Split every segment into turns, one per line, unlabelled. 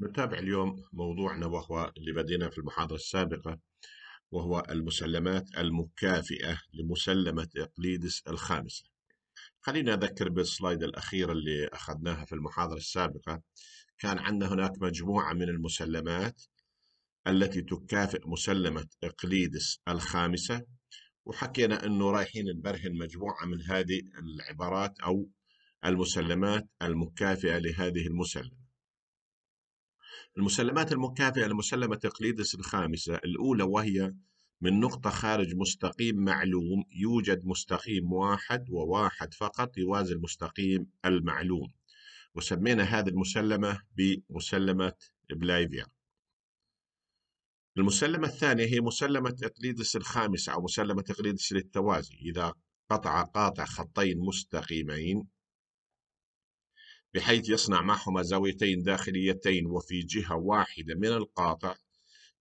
نتابع اليوم موضوعنا وهو اللي بدينا في المحاضرة السابقة وهو المسلمات المكافئة لمسلمة إقليدس الخامسة خلينا أذكر بالسلايد الأخيرة اللي أخذناها في المحاضرة السابقة كان عندنا هناك مجموعة من المسلمات التي تكافئ مسلمة إقليدس الخامسة وحكينا أنه رايحين نبرهن مجموعة من هذه العبارات أو المسلمات المكافئة لهذه المسلمة المسلمات المكافئة لمسلمة تقليدس الخامسة الأولى وهي من نقطة خارج مستقيم معلوم يوجد مستقيم واحد وواحد فقط يوازي المستقيم المعلوم وسمينا هذه المسلمة بمسلمة بلايفيا المسلمة الثانية هي مسلمة أقليدس الخامسة أو مسلمة أقليدس للتوازي إذا قطع قاطع خطين مستقيمين بحيث يصنع معهما زاويتين داخليتين وفي جهة واحدة من القاطع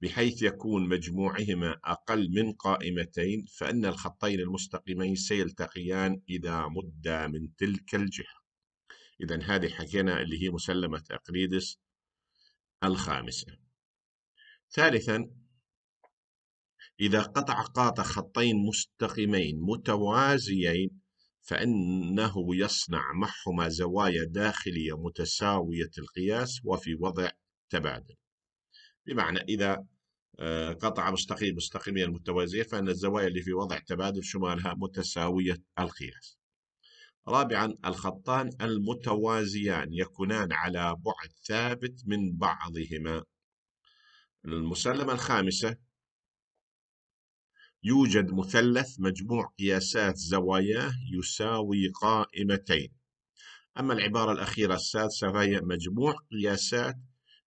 بحيث يكون مجموعهما أقل من قائمتين فإن الخطين المستقيمين سيلتقيان إذا مدا من تلك الجهة إذا هذه حكينا اللي هي مسلمة أقليدس الخامسة ثالثا إذا قطع قاطع خطين مستقيمين متوازيين فإنه يصنع معهما زوايا داخلية متساوية القياس وفي وضع تبادل بمعنى إذا آه، قطع مستقيم مستقيمين متوازيين فإن الزوايا اللي في وضع تبادل شمالها متساوية القياس رابعا الخطان المتوازيان يكونان على بعد ثابت من بعضهما المسلمة الخامسة يوجد مثلث مجموع قياسات زواياه يساوي قائمتين أما العبارة الأخيرة السادسة فهي مجموع قياسات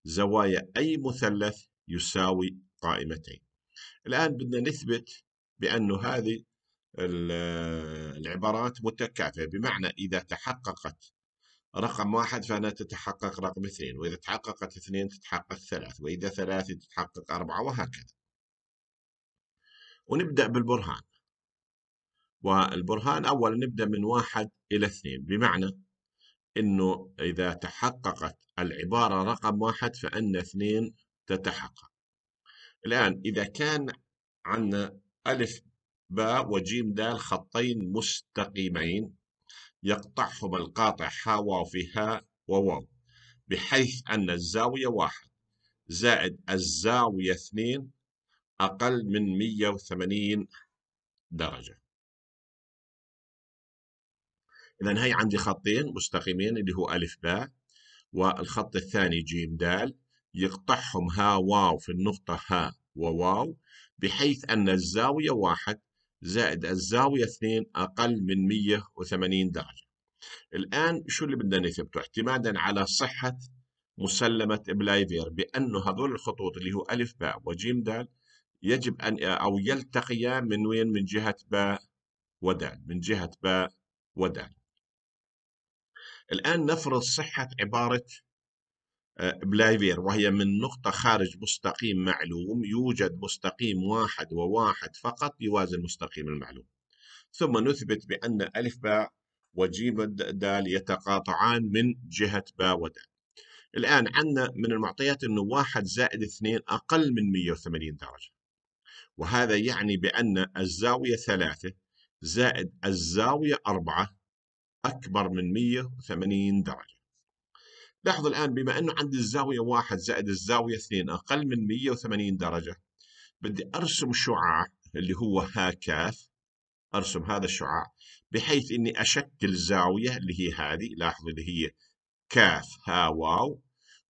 زوايا أي مثلث يساوي قائمتين الآن بدنا نثبت بأنه هذه العبارات متكافئة بمعنى إذا تحققت رقم واحد فأنا تتحقق رقم اثنين وإذا تحققت اثنين تتحقق ثلاث وإذا ثلاثة تتحقق أربعة وهكذا ونبدأ بالبرهان والبرهان أولا نبدأ من واحد إلى اثنين بمعنى أنه إذا تحققت العبارة رقم واحد فأن اثنين تتحقق الآن إذا كان عندنا ألف باء وجيم دال خطين مستقيمين يقطعهم القاطع ح واو في ها وواو بحيث أن الزاوية واحد زائد الزاوية اثنين أقل من 180 درجة إذا هي عندي خطين مستقيمين اللي هو ألف باء والخط الثاني جيم دال يقطعهم ها واو في النقطة ها وواو بحيث أن الزاوية واحد زائد الزاوية اثنين أقل من 180 درجة الآن شو اللي بدنا نثبته اعتمادا على صحة مسلمة بلايفير بأنه هذول الخطوط اللي هو ألف باء وجيم دال يجب أن أو يلتقيا من وين من جهة باء ودال من جهة باء ودال الآن نفرض صحة عبارة آه، بلايفير وهي من نقطة خارج مستقيم معلوم يوجد مستقيم واحد وواحد فقط يوازي المستقيم المعلوم ثم نثبت بأن ألف باء وجيم دال يتقاطعان من جهة باء ودال الآن عندنا من المعطيات أنه واحد زائد اثنين أقل من 180 درجة وهذا يعني بأن الزاوية ثلاثة زائد الزاوية أربعة أكبر من 180 درجة لاحظوا الآن بما أنه عندي الزاوية واحد زائد الزاوية اثنين أقل من 180 درجة بدي أرسم شعاع اللي هو هاكاف أرسم هذا الشعاع بحيث أني أشكل زاوية اللي هي هذه لاحظوا اللي هي كاف ها واو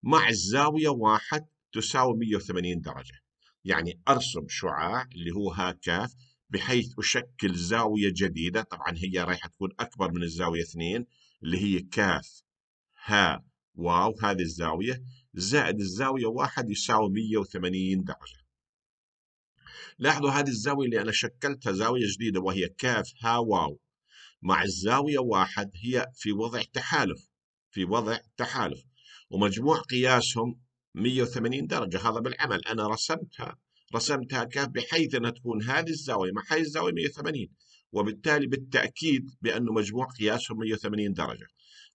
مع الزاوية واحد تساوي 180 درجة يعني أرسم شعاع اللي هو هاكاف بحيث أشكل زاوية جديدة طبعا هي رايحة تكون أكبر من الزاوية اثنين اللي هي كاف ها واو هذه الزاوية زائد الزاوية واحد يساوي 180 درجة لاحظوا هذه الزاوية اللي أنا شكلتها زاوية جديدة وهي كاف ها واو مع الزاوية واحد هي في وضع تحالف في وضع تحالف ومجموع قياسهم 180 درجة هذا بالعمل أنا رسمتها رسمتها كاف بحيث أنها تكون هذه الزاوية مع هذه الزاوية 180 وبالتالي بالتأكيد بأنه مجموع قياسهم 180 درجة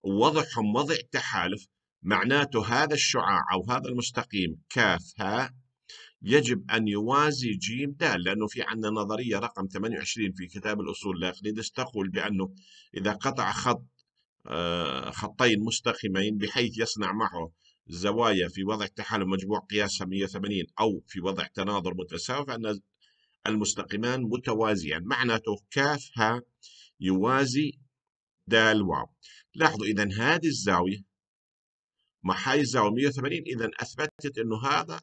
وضعهم وضع تحالف معناته هذا الشعاع أو هذا المستقيم كاف ها يجب أن يوازي جيم دال لأنه في عندنا نظرية رقم 28 في كتاب الأصول لأقليدس تقول بأنه إذا قطع خط آه، خطين مستقيمين بحيث يصنع معه الزوايا في وضع تحالف مجموع قياسها 180 أو في وضع تناظر متساوي فأن المستقيمان متوازيان معناته كافها يوازي دال واو لاحظوا إذا هذه الزاوية مع هاي الزاوية 180 إذا أثبتت أنه هذا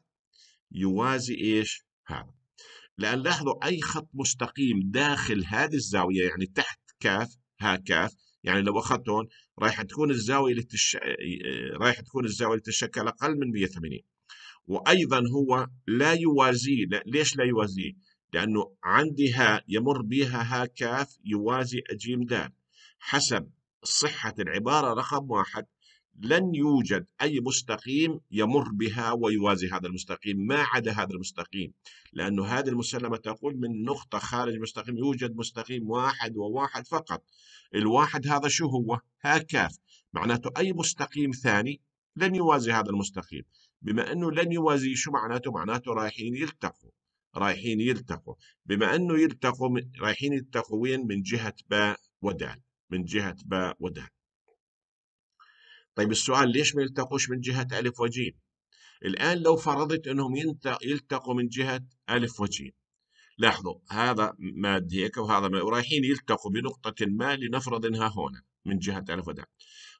يوازي إيش هذا لأن لاحظوا أي خط مستقيم داخل هذه الزاوية يعني تحت كاف ها كاف يعني لو أخذت هون رايح تكون الزاويه تش... آه، رايح تكون الزاويه تتشكل اقل من 180 وايضا هو لا لا ليش لا يوازي لانه عندي هاء يمر بها ها كاف يوازي اجيم دال حسب صحه العباره رقم واحد لن يوجد أي مستقيم يمر بها ويوازي هذا المستقيم ما عدا هذا المستقيم لأن هذه المسلمة تقول من نقطة خارج المستقيم يوجد مستقيم واحد وواحد فقط الواحد هذا شو هو ها كاف معناته أي مستقيم ثاني لن يوازي هذا المستقيم بما أنه لن يوازي شو معناته معناته رايحين يلتقوا رايحين يلتقوا بما أنه يلتقوا رايحين يلتقوا وين من جهة باء ودال من جهة باء ودال طيب السؤال ليش ما يلتقوش من جهة ألف وجيم الآن لو فرضت أنهم يلتقوا من جهة ألف وجيم لاحظوا هذا ماد هيك وهذا ماد ورايحين يلتقوا بنقطة ما لنفرض أنها هنا من جهة ألف وجيم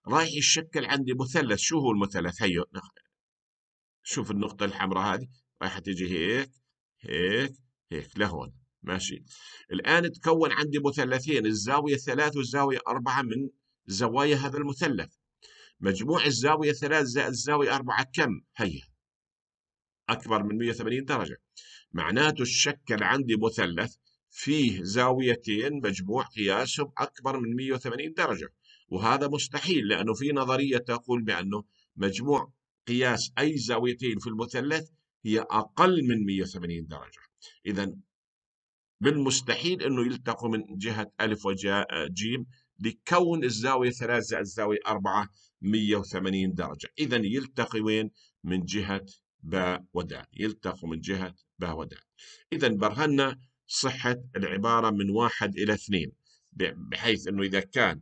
رايح يشكل عندي مثلث شو هو المثلث هيو شوف النقطة الحمراء هذه رايحة تجي هيك هيك هيك لهون ماشي الآن تكون عندي مثلثين الزاوية ثلاث والزاوية أربعة من زوايا هذا المثلث مجموع الزاوية 3 زائد الزاوية 4 كم هيا أكبر من 180 درجة معناته الشكل عندي مثلث فيه زاويتين مجموع قياسهم أكبر من 180 درجة وهذا مستحيل لأنه في نظرية تقول بأنه مجموع قياس أي زاويتين في المثلث هي أقل من 180 درجة إذا بالمستحيل أنه يلتقوا من جهة ألف وجيم لكون الزاوية 3 زائد الزاوية أربعة 180 درجة إذا يلتقي وين من جهة باء ودال يلتقوا من جهة باء ودال إذا برهنا صحة العبارة من واحد إلى اثنين بحيث أنه إذا كان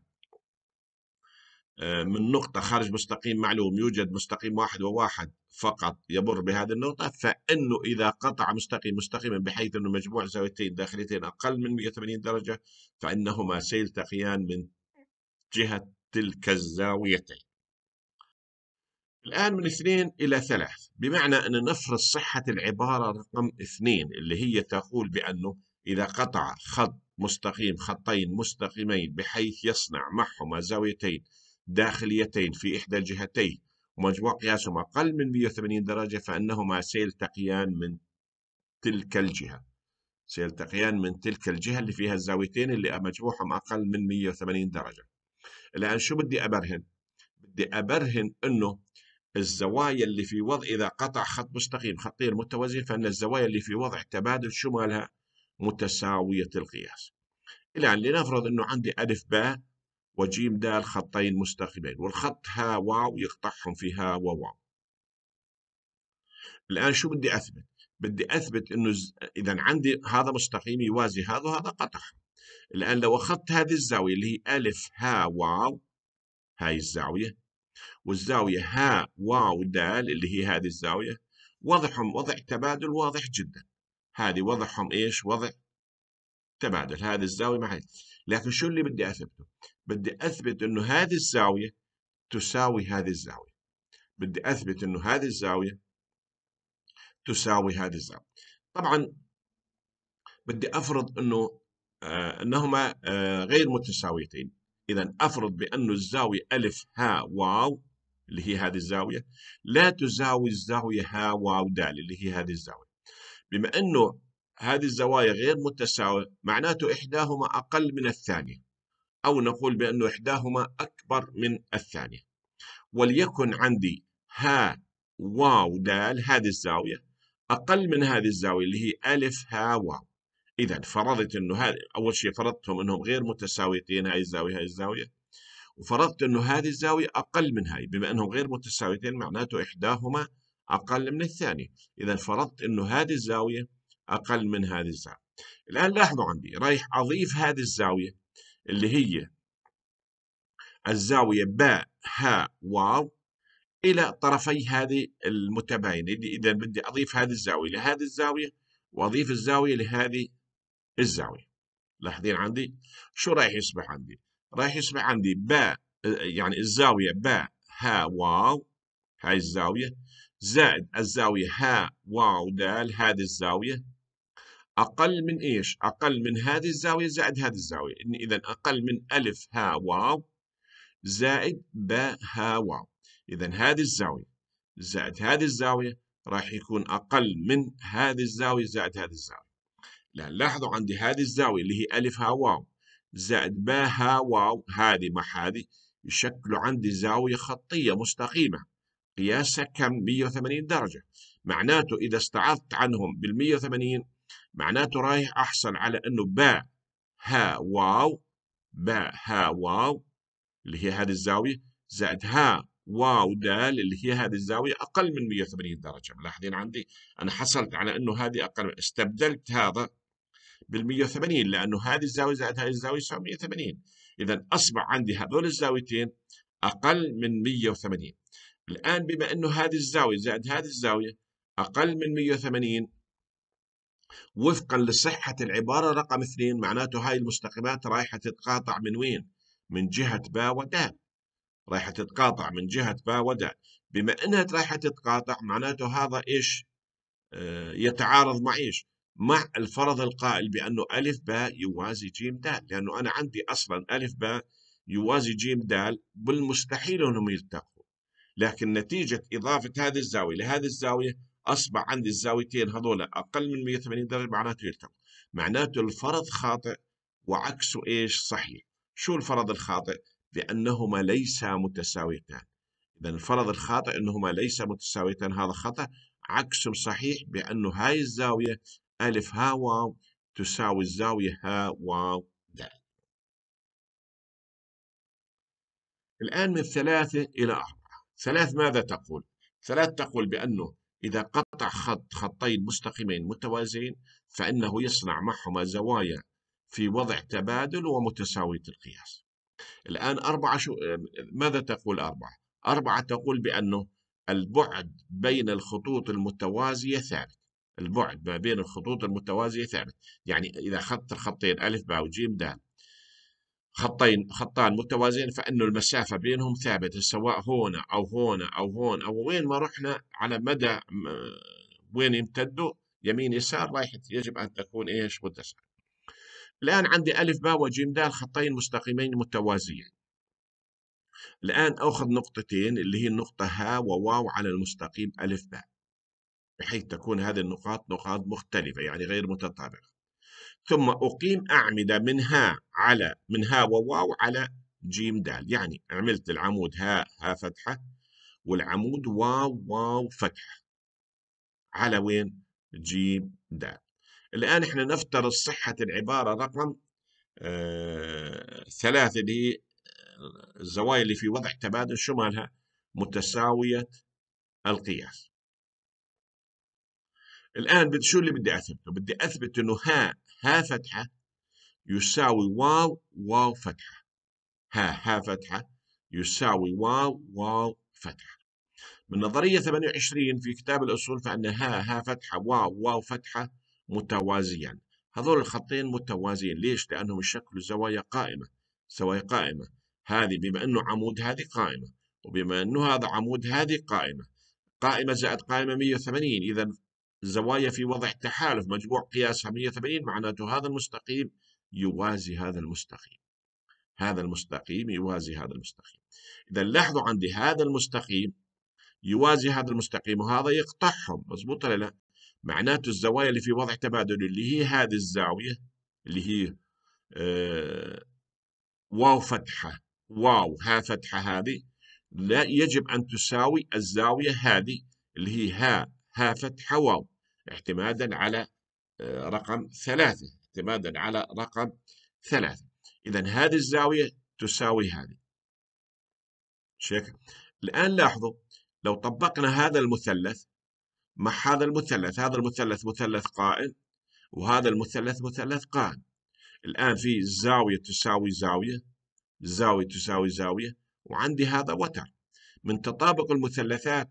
آه، من نقطة خارج مستقيم معلوم يوجد مستقيم واحد وواحد فقط يمر بهذه النقطة فإنه إذا قطع مستقيم مستقيما بحيث أنه مجموع زاويتين داخلتين أقل من 180 درجة فإنهما سيلتقيان من جهة تلك الزاويتين الآن من اثنين إلى ثلاث بمعنى أن نفرض صحة العبارة رقم اثنين اللي هي تقول بأنه إذا قطع خط مستقيم خطين مستقيمين بحيث يصنع معهما زاويتين داخليتين في إحدى الجهتين ومجموع قياسهم أقل من 180 درجة فإنهما سيلتقيان من تلك الجهة سيلتقيان من تلك الجهة اللي فيها الزاويتين اللي مجموعهم أقل من 180 درجة الآن شو بدي أبرهن بدي أبرهن أنه الزوايا اللي في وضع إذا قطع خط مستقيم خطين متوازيين فإن الزوايا اللي في وضع تبادل شمالها متساوية القياس الآن لنفرض أنه عندي ألف باء وجيم دال خطين مستقيمين والخط ها واو يقطعهم في ها وواو الآن شو بدي أثبت بدي أثبت أنه إذا عندي هذا مستقيم يوازي هذا وهذا قطع الآن لو أخذت هذه الزاوية اللي هي ألف ها واو هاي الزاوية والزاوية ها واو دال اللي هي هذه الزاوية وضعهم وضع تبادل واضح جدا هذه وضعهم إيش وضع تبادل هذه الزاوية مع لكن شو اللي بدي أثبته بدي أثبت أنه هذه الزاوية تساوي هذه الزاوية بدي أثبت أنه هذه الزاوية تساوي هذه الزاوية طبعا بدي أفرض أنه آه، أنهما آه، غير متساويتين إذا أفرض بأنه الزاوية ألف ها واو اللي هي هذه الزاوية لا تساوي الزاوية ها واو د اللي هي هذه الزاوية بما أنه هذه الزوايا غير متساوية معناته إحداهما أقل من الثانية أو نقول بأنه إحداهما أكبر من الثانية وليكن عندي ها واو دال هذه الزاوية أقل من هذه الزاوية اللي هي ألف ها واو إذا فرضت أنه هذه أول شيء فرضتهم أنهم غير متساويتين هاي الزاوية هاي الزاوية وفرضت أنه هذه الزاوية أقل من هاي بما أنهم غير متساويتين معناته إحداهما أقل من الثانية إذا فرضت أنه هذه الزاوية أقل من هذه الزاوية الآن لاحظوا عندي رايح أضيف هذه الزاوية اللي هي الزاوية باء هاء واو إلى طرفي هذه المتباينة إذا بدي أضيف هذه الزاوية لهذه الزاوية وأضيف الزاوية لهذه الزاوية لاحظين عندي شو رايح يصبح عندي رايح يصبح عندي باء يعني الزاوية باء هاء واو هاي الزاوية زائد الزاوية هاء واو دال هذه الزاوية أقل من إيش؟ أقل من هذه الزاوية زائد هذه الزاوية إذا أقل من ألف ها واو زائد باء ها واو إذا هذه الزاوية زائد هذه الزاوية راح يكون أقل من هذه الزاوية زائد هذه الزاوية لأن لاحظوا عندي هذه الزاوية اللي هي ألف ها واو زائد باء ها واو هذه مع هذه يشكلوا عندي زاوية خطية مستقيمة قياسها كم 180 درجة معناته إذا استعرضت عنهم بال 180 معناته رايح أحصل على أنه باء ها واو باء ها واو اللي هي هذه الزاوية زائد ها واو دال اللي هي هذه الزاوية أقل من 180 درجة ملاحظين عندي أنا حصلت على أنه هذه أقل استبدلت هذا بال 180 لأنه هذه الزاوية زائد هذه الزاوية يساوي 180 إذا أصبح عندي هذول الزاويتين أقل من 180 الآن بما أنه هذه الزاوية زائد هذه الزاوية أقل من 180 وفقا لصحة العبارة رقم اثنين معناته هاي المستقيمات رايحة تتقاطع من وين؟ من جهة باء ودال رايحة تتقاطع من جهة باء ودال بما انها رايحة تتقاطع معناته هذا ايش؟ آه، يتعارض مع ايش؟ مع الفرض القائل بانه الف باء يوازي جيم دال لانه انا عندي اصلا الف باء يوازي جيم دال بالمستحيل انهم يلتقوا لكن نتيجة إضافة هذه الزاوية لهذه الزاوية اصبح عندي الزاويتين هذول اقل من 180 درجه معناته يلتقوا معناته الفرض خاطئ وعكسه ايش صحيح شو الفرض الخاطئ بانهما ليسا متساويتان اذا الفرض الخاطئ انهما ليسا متساويتان هذا خطا عكسه صحيح بانه هاي الزاويه الف ها واو تساوي الزاويه ها واو دال الآن من ثلاثة إلى أربعة ثلاث ماذا تقول؟ ثلاث تقول بأنه إذا قطع خط خطين مستقيمين متوازيين فإنه يصنع معهما زوايا في وضع تبادل ومتساوية القياس الآن أربعة شو... ماذا تقول أربعة؟ أربعة تقول بأنه البعد بين الخطوط المتوازية ثابت البعد ما بين الخطوط المتوازية ثابت يعني إذا خط الخطين ألف باء وجيم دال خطين خطان متوازيين فانه المسافه بينهم ثابته سواء هون او هون او هون او وين ما رحنا على مدى وين يمتدوا يمين يسار رايح يجب ان تكون ايش متسعه الان عندي الف باء وجيم دال خطين مستقيمين متوازيين. الان اخذ نقطتين اللي هي النقطه ها وواو على المستقيم الف باء بحيث تكون هذه النقاط نقاط مختلفه يعني غير متطابقه. ثم أقيم أعمدة من ها على من ها وواو على جيم دال يعني عملت العمود ها ها فتحة والعمود واو واو فتحة على وين جيم دال الآن احنا نفترض صحة العبارة رقم آه ثلاثة اللي آه، هي الزوايا اللي في وضع تبادل شو مالها متساوية القياس الآن شو اللي بدي أثبته بدي أثبت أنه ها ها فتحة يساوي واو واو فتحة ها ها فتحة يساوي واو واو فتحة من نظرية 28 في كتاب الأصول فأن ها ها فتحة واو واو فتحة متوازيان هذول الخطين متوازيين ليش؟ لأنهم الشكل الزوايا قائمة زوايا قائمة هذه بما أنه عمود هذه قائمة وبما أنه هذا عمود هذه قائمة قائمة زائد قائمة 180 إذا الزوايا في وضع تحالف مجموع قياسها 180 معناته هذا المستقيم يوازي هذا المستقيم هذا المستقيم يوازي هذا المستقيم إذا لاحظوا عندي هذا المستقيم يوازي هذا المستقيم وهذا يقطعهم مضبوط ولا لا معناته الزوايا اللي في وضع تبادل اللي هي هذه الزاوية اللي هي آه واو فتحة واو ها فتحة هذه لا يجب أن تساوي الزاوية هذه اللي هي ها ها فتحة واو اعتمادا على آه، رقم ثلاثة اعتمادا على رقم ثلاثة إذا هذه الزاوية تساوي هذه شيك. الآن لاحظوا لو طبقنا هذا المثلث مع هذا المثلث هذا المثلث مثلث قائم وهذا المثلث مثلث قائم الآن في زاوية تساوي زاوية زاوية تساوي زاوية وعندي هذا وتر من تطابق المثلثات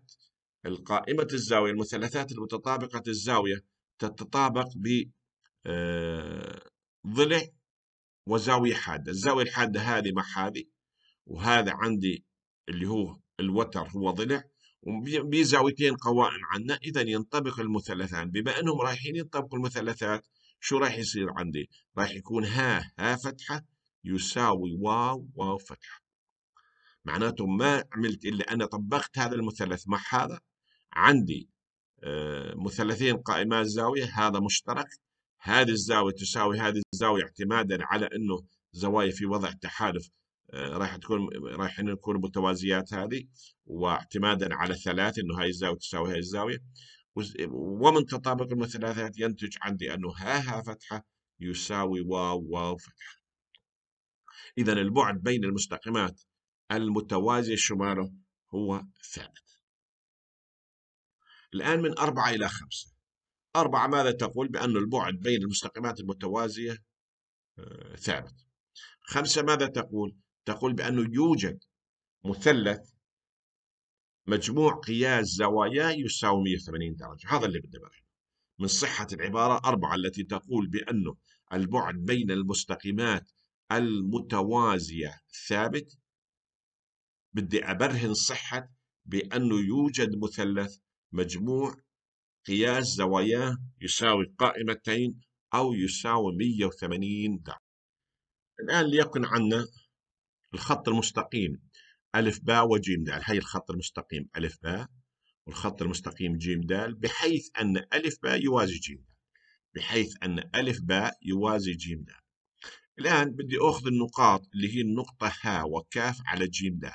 القائمة الزاوية المثلثات المتطابقة الزاوية تتطابق ب ضلع آه، وزاوية حادة الزاوية الحادة هذه مع هذه وهذا عندي اللي هو الوتر هو ضلع وبزاويتين قوائم عنا إذا ينطبق المثلثان بما أنهم رايحين ينطبقوا المثلثات شو راح يصير عندي راح يكون ها ها فتحة يساوي واو واو فتحة معناته ما عملت إلا أنا طبقت هذا المثلث مع هذا عندي آه، مثلثين قائمات زاوية هذا مشترك هذه الزاوية تساوي هذه الزاوية اعتمادا على أنه زوايا في وضع تحالف آه، راح تكون رايحين نكون متوازيات هذه واعتمادا على ثلاث انه هاي الزاويه تساوي هاي الزاويه ومن تطابق المثلثات ينتج عندي انه ها ها فتحه يساوي واو واو فتحه. اذا البعد بين المستقيمات المتوازيه شماله هو ثابت. الآن من أربعة إلى خمسة أربعة ماذا تقول بأن البعد بين المستقيمات المتوازية آه، ثابت خمسة ماذا تقول تقول بأنه يوجد مثلث مجموع قياس زواياه يساوي 180 درجة هذا اللي بدنا برهن من صحة العبارة أربعة التي تقول بأنه البعد بين المستقيمات المتوازية ثابت بدي أبرهن صحة بأنه يوجد مثلث مجموع قياس زواياه يساوي قائمتين أو يساوي 180 درجة الآن ليكن عندنا الخط المستقيم ألف باء وجيم دال هي الخط المستقيم ألف باء والخط المستقيم جيم دال بحيث أن ألف باء يوازي جيم دال بحيث أن ألف باء يوازي جيم دال الآن بدي أخذ النقاط اللي هي النقطة ه وكاف على جيم دال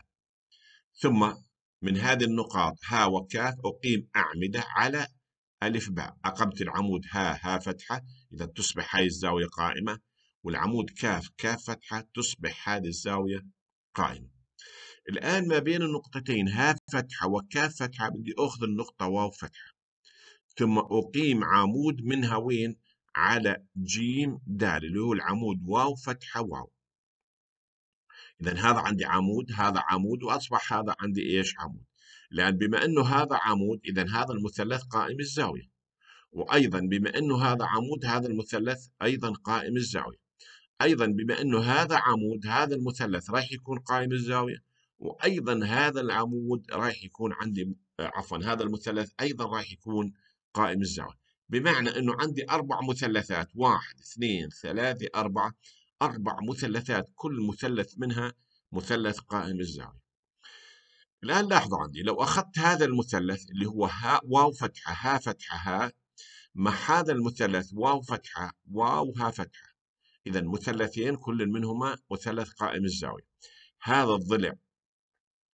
ثم من هذه النقاط ها وكاف أقيم أعمدة على ألف باء أقمت العمود ها ها فتحة إذا تصبح هاي الزاوية قائمة والعمود كاف كاف فتحة تصبح هذه الزاوية قائمة الآن ما بين النقطتين ها فتحة وكاف فتحة بدي أخذ النقطة واو فتحة ثم أقيم عمود منها وين على جيم دال اللي هو العمود واو فتحة واو اذا هذا عندي عمود هذا عمود واصبح هذا عندي ايش عمود لان بما انه هذا عمود اذا هذا المثلث قائم الزاويه وايضا بما انه هذا عمود هذا المثلث ايضا قائم الزاويه ايضا بما انه هذا عمود هذا المثلث راح يكون قائم الزاويه وايضا هذا العمود راح يكون عندي عفوا هذا المثلث ايضا راح يكون قائم الزاويه بمعنى انه عندي اربع مثلثات واحد اثنين ثلاثه اربعه أربع مثلثات كل مثلث منها مثلث قائم الزاوية الآن لاحظوا عندي لو أخذت هذا المثلث اللي هو ها واو فتحة ها فتحة ها مع هذا المثلث واو فتحة واو ها فتحة إذا مثلثين كل منهما مثلث قائم الزاوية هذا الضلع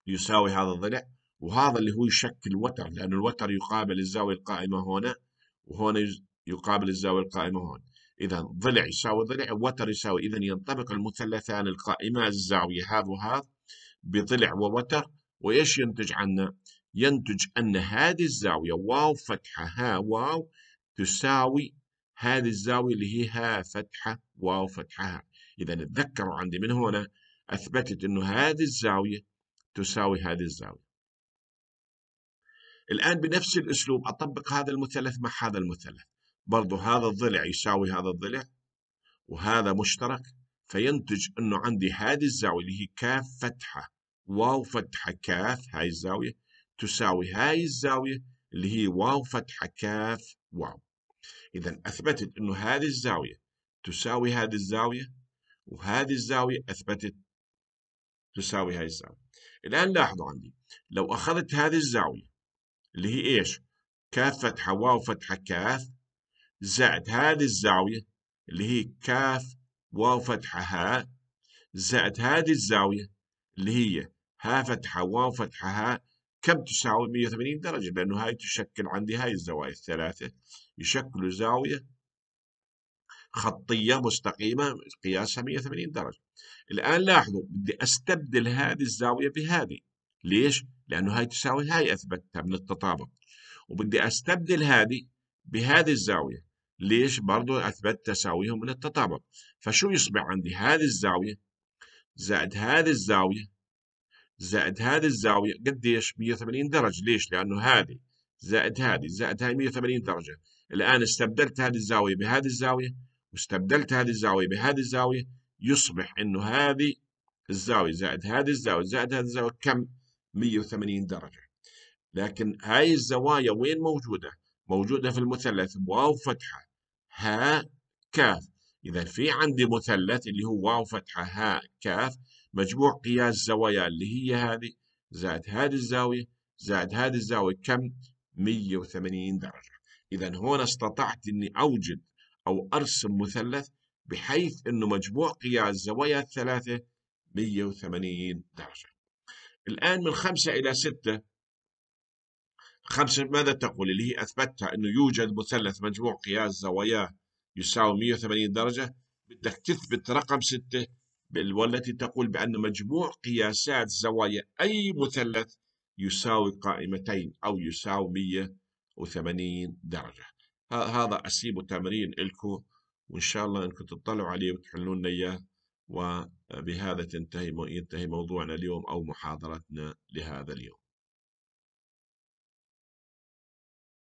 يساوي هذا الضلع وهذا اللي هو يشكل وتر لأن الوتر يقابل الزاوية القائمة هنا وهنا يقابل الزاوية القائمة هنا إذا ضلع يساوي ضلع ووتر يساوي إذا ينطبق المثلثان القائمة الزاوية هذا وهذا بضلع ووتر وإيش ينتج عنا؟ ينتج أن هذه الزاوية واو فتحة ها واو تساوي هذه الزاوية اللي هي ها فتحة واو فتحة ها إذا تذكروا عندي من هنا أثبتت أنه هذه الزاوية تساوي هذه الزاوية الآن بنفس الأسلوب أطبق هذا المثلث مع هذا المثلث برضو هذا الضلع يساوي هذا الضلع وهذا مشترك فينتج انه عندي هذه الزاويه اللي هي كاف فتحه واو فتحه كاف هاي الزاويه تساوي هاي الزاويه اللي هي واو فتحه كاف واو اذا اثبتت انه هذه الزاويه تساوي هذه الزاويه وهذه الزاويه اثبتت تساوي هاي الزاويه الان لاحظوا عندي لو اخذت هذه الزاويه اللي هي ايش كاف فتحه واو فتحه كاف زائد هذه الزاوية اللي هي كاف واو فتحة هاء زائد هذه الزاوية اللي هي ها فتحة واو فتحة هاء كم تساوي 180 درجة لأنه هاي تشكل عندي هاي الزوايا الثلاثة يشكلوا زاوية خطية مستقيمة قياسها 180 درجة الآن لاحظوا بدي أستبدل هذه الزاوية بهذه ليش؟ لأنه هاي تساوي هاي أثبتها من التطابق وبدي أستبدل هذه بهذه الزاوية ليش برضه أثبت تساويهم من التطابق فشو يصبح عندي هذه الزاوية زائد هذه الزاوية زائد هذه الزاوية قديش 180 درجة ليش لأنه هذه زائد هذه زائد هذه 180 درجة الآن استبدلت هذه الزاوية بهذه الزاوية واستبدلت هذه الزاوية بهذه الزاوية يصبح إنه هذه الزاوية زائد هذه الزاوية زائد هذه الزاوية كم 180 درجة لكن هاي الزوايا وين موجودة موجودة في المثلث واو فتحة ها كاف إذا في عندي مثلث اللي هو واو فتحة ها كاف مجموع قياس زوايا اللي هي هذه زائد هذه الزاوية زائد هذه الزاوية كم 180 درجة إذا هنا استطعت أني أوجد أو أرسم مثلث بحيث أنه مجموع قياس زوايا الثلاثة 180 درجة الآن من خمسة إلى ستة خمسة ماذا تقول اللي هي أثبتها أنه يوجد مثلث مجموع قياس زواياه يساوي 180 درجة بدك تثبت رقم ستة والتي تقول بأن مجموع قياسات زوايا أي مثلث يساوي قائمتين أو يساوي 180 درجة هذا أسيب تمرين لكم وإن شاء الله أنكم تطلعوا عليه وتحلوا لنا إياه وبهذا تنتهي ينتهي موضوعنا اليوم أو محاضرتنا لهذا اليوم